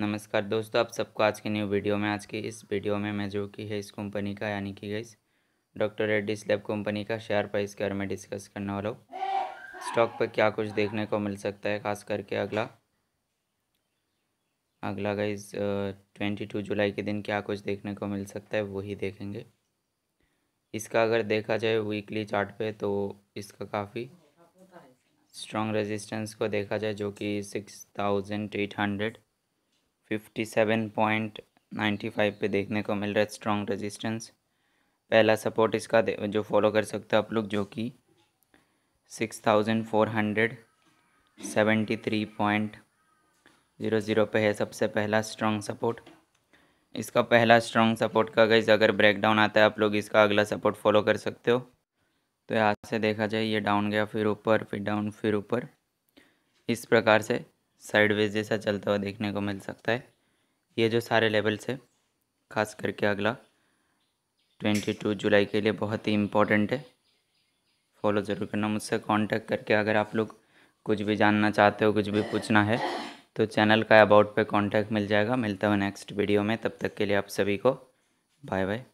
नमस्कार दोस्तों आप सबको आज के न्यू वीडियो में आज की इस वीडियो में मैं जो कि है इस कंपनी का यानी कि गई डॉक्टर रेड्डीज लैब कंपनी का शेयर प्राइस के बारे में डिस्कस करने वाला हूँ स्टॉक पर क्या कुछ देखने को मिल सकता है खास करके अगला अगला गाइज ट्वेंटी टू जुलाई के दिन क्या कुछ देखने को मिल सकता है वही देखेंगे इसका अगर देखा जाए वीकली चार्ट पे तो इसका काफ़ी स्ट्रॉन्ग रेजिस्टेंस को देखा जाए जो कि सिक्स थाउजेंड एट हंड्रेड 57.95 पे देखने को मिल रहा है स्ट्रॉन्ग रेजिस्टेंस पहला सपोर्ट इसका जो फॉलो कर सकते हो आप लोग जो कि 6473.00 पे है सबसे पहला स्ट्रॉन्ग सपोर्ट इसका पहला स्ट्रॉन्ग सपोर्ट का गई अगर ब्रेकडाउन आता है आप लोग इसका अगला सपोर्ट फॉलो कर सकते हो तो यहाँ से देखा जाए ये डाउन गया फिर ऊपर फिर डाउन फिर ऊपर इस प्रकार से साइडवेज जैसा चलता हुआ देखने को मिल सकता है ये जो सारे लेवल्स है खास करके अगला 22 जुलाई के लिए बहुत ही इम्पोर्टेंट है फॉलो ज़रूर करना मुझसे कांटेक्ट करके अगर आप लोग कुछ भी जानना चाहते हो कुछ भी पूछना है तो चैनल का अबाउट पे कांटेक्ट मिल जाएगा मिलता हूँ नेक्स्ट वीडियो में तब तक के लिए आप सभी को बाय बाय